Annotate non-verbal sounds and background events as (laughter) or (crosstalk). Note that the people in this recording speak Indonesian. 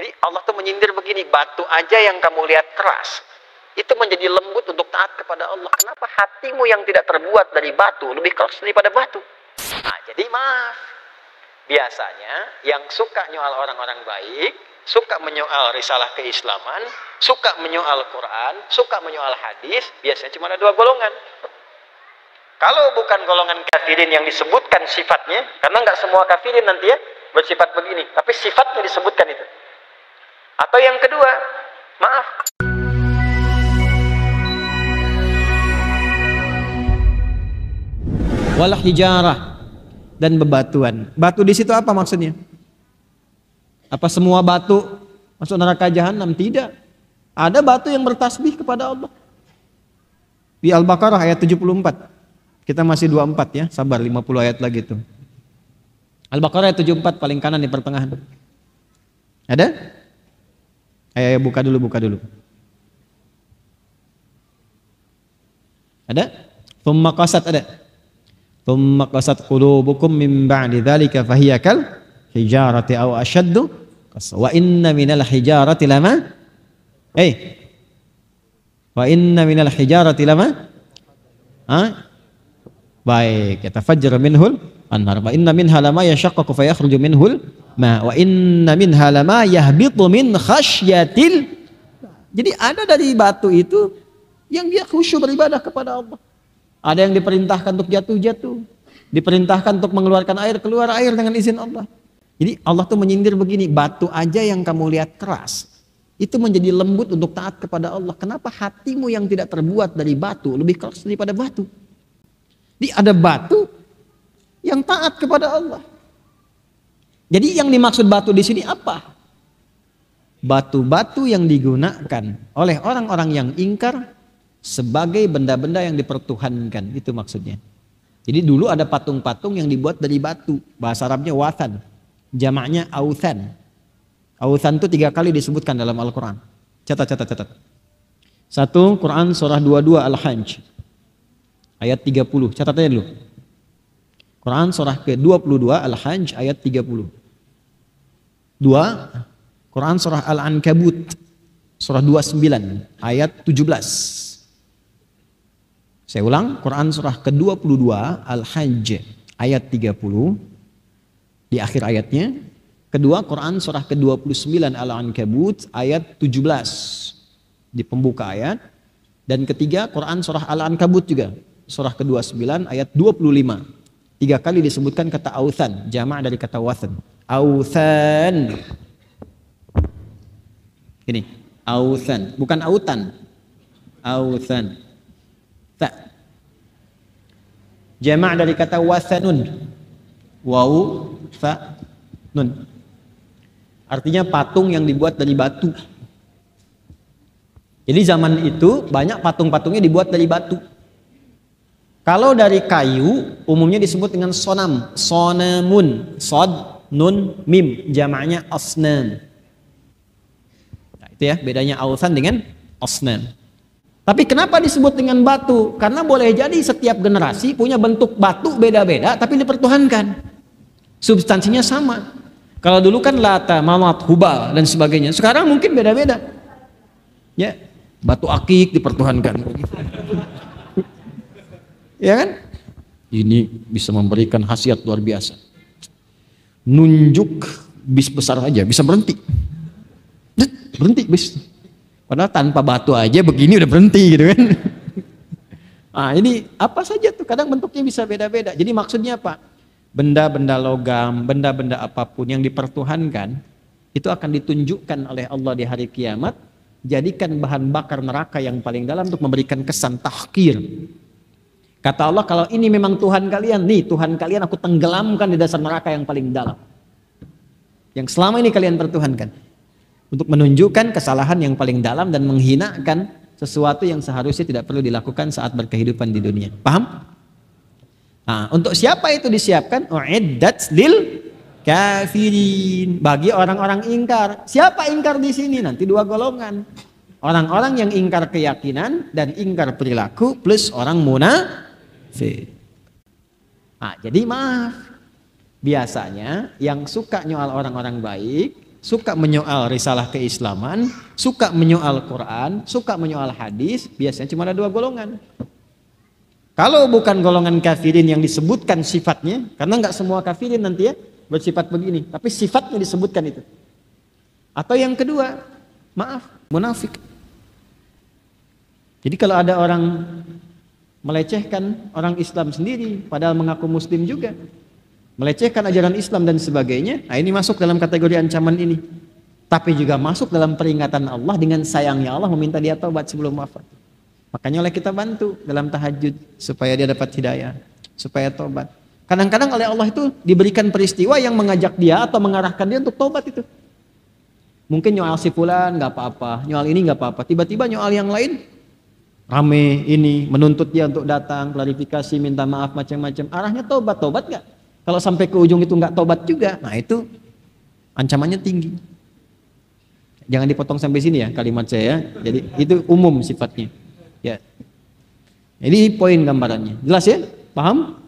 Jadi Allah tuh menyindir begini, batu aja yang kamu lihat keras, itu menjadi lembut untuk taat kepada Allah. Kenapa hatimu yang tidak terbuat dari batu lebih keras daripada batu? Nah, jadi maaf. Biasanya yang suka nyoal orang-orang baik, suka menyoal risalah keislaman, suka menyoal Quran, suka menyoal hadis, biasanya cuma ada dua golongan. Kalau bukan golongan kafirin yang disebutkan sifatnya, karena nggak semua kafirin nanti ya bersifat begini, tapi sifatnya disebutkan itu. Atau yang kedua, maaf. Walah hijarah dan bebatuan. Batu di situ apa maksudnya? Apa semua batu masuk neraka jahanam? Tidak. Ada batu yang bertasbih kepada Allah. Di Al-Baqarah ayat 74. Kita masih 24 ya, sabar 50 ayat lagi itu. Al-Baqarah ayat 74 paling kanan di pertengahan. Ada? Ayo, ayo buka dulu, buka dulu. Ada? Thumma qasat ada. Thumma qasat qulubukum min ba'di dzalika fahiya kal hijarati aw ashaddu qasa. Wa inna minal hijarati lama Eh. Wa inna minal hijarati lama Ha? Baik, fajr minhul anhar. Wa inna minha lama yashaqqaqu fayakhruju minhul ma wa inna min halama yahbitu min khasyatil jadi ada dari batu itu yang dia khusyuk beribadah kepada Allah ada yang diperintahkan untuk jatuh-jatuh diperintahkan untuk mengeluarkan air keluar air dengan izin Allah jadi Allah tuh menyindir begini batu aja yang kamu lihat keras itu menjadi lembut untuk taat kepada Allah kenapa hatimu yang tidak terbuat dari batu lebih keras daripada batu jadi ada batu yang taat kepada Allah jadi yang dimaksud batu di sini apa? Batu-batu yang digunakan oleh orang-orang yang ingkar sebagai benda-benda yang dipertuhankan, itu maksudnya. Jadi dulu ada patung-patung yang dibuat dari batu, bahasa Arabnya watan, jamaknya authan. Authan itu tiga kali disebutkan dalam Al-Quran. Catat, catat, catat. Satu, Quran surah 22 Al-Hajj. Ayat 30, catat aja dulu. Quran surah ke-22 Al-Hajj ayat 30. 2 Quran surah Al-Ankabut surah 29 ayat 17. Saya ulang Quran surah ke-22 Al-Hajj ayat 30 di akhir ayatnya. Kedua Quran surah ke-29 Al-Ankabut ayat 17 di pembuka ayat dan ketiga Quran surah Al-Ankabut juga surah ke-29 ayat 25. Tiga kali disebutkan kata authan, jamak dari kata wathan. Authan. Ini, authan, bukan autan. Authan. Tak. Jamak dari kata wathanun. Wau, fa, nun. Artinya patung yang dibuat dari batu. Jadi zaman itu banyak patung-patungnya dibuat dari batu. Kalau dari kayu umumnya disebut dengan sonam, sonamun, sod, nun, mim, jamaknya osnan. Nah, itu ya bedanya ausan dengan osnan. Tapi kenapa disebut dengan batu? Karena boleh jadi setiap generasi punya bentuk batu beda-beda tapi dipertuhankan. Substansinya sama. Kalau dulu kan lata, mamat, hubal dan sebagainya. Sekarang mungkin beda-beda. Ya, batu akik dipertuhankan. Ya kan? Ini bisa memberikan khasiat luar biasa. Nunjuk bis besar aja bisa berhenti. Berhenti bis. Padahal tanpa batu aja begini udah berhenti gitu kan. Nah (laughs) ini apa saja tuh kadang bentuknya bisa beda-beda. Jadi maksudnya apa? Benda-benda logam, benda-benda apapun yang dipertuhankan itu akan ditunjukkan oleh Allah di hari kiamat jadikan bahan bakar neraka yang paling dalam untuk memberikan kesan tahkir Kata Allah, kalau ini memang Tuhan kalian, nih Tuhan kalian aku tenggelamkan di dasar neraka yang paling dalam. Yang selama ini kalian pertuhankan. Untuk menunjukkan kesalahan yang paling dalam dan menghinakan sesuatu yang seharusnya tidak perlu dilakukan saat berkehidupan di dunia. Paham? Nah, untuk siapa itu disiapkan? Uiddat lil kafirin. Bagi orang-orang ingkar. Siapa ingkar di sini? Nanti dua golongan. Orang-orang yang ingkar keyakinan dan ingkar perilaku plus orang munafik Nah, jadi maaf. Biasanya yang suka nyoal orang-orang baik, suka menyoal risalah keislaman, suka menyoal Quran, suka menyoal hadis, biasanya cuma ada dua golongan. Kalau bukan golongan kafirin yang disebutkan sifatnya, karena nggak semua kafirin nanti ya bersifat begini, tapi sifatnya disebutkan itu. Atau yang kedua, maaf, munafik. Jadi kalau ada orang melecehkan orang Islam sendiri padahal mengaku muslim juga melecehkan ajaran Islam dan sebagainya nah ini masuk dalam kategori ancaman ini tapi juga masuk dalam peringatan Allah dengan sayangnya Allah meminta dia taubat sebelum wafat makanya oleh kita bantu dalam tahajud supaya dia dapat hidayah supaya taubat kadang-kadang oleh Allah itu diberikan peristiwa yang mengajak dia atau mengarahkan dia untuk taubat itu mungkin nyoal si fulan nggak apa-apa nyoal ini nggak apa-apa tiba-tiba nyoal yang lain rame ini menuntut dia untuk datang klarifikasi minta maaf macam-macam arahnya tobat tobat nggak kalau sampai ke ujung itu nggak tobat juga nah itu ancamannya tinggi jangan dipotong sampai sini ya kalimat saya ya. jadi itu umum sifatnya ya jadi poin gambarannya jelas ya paham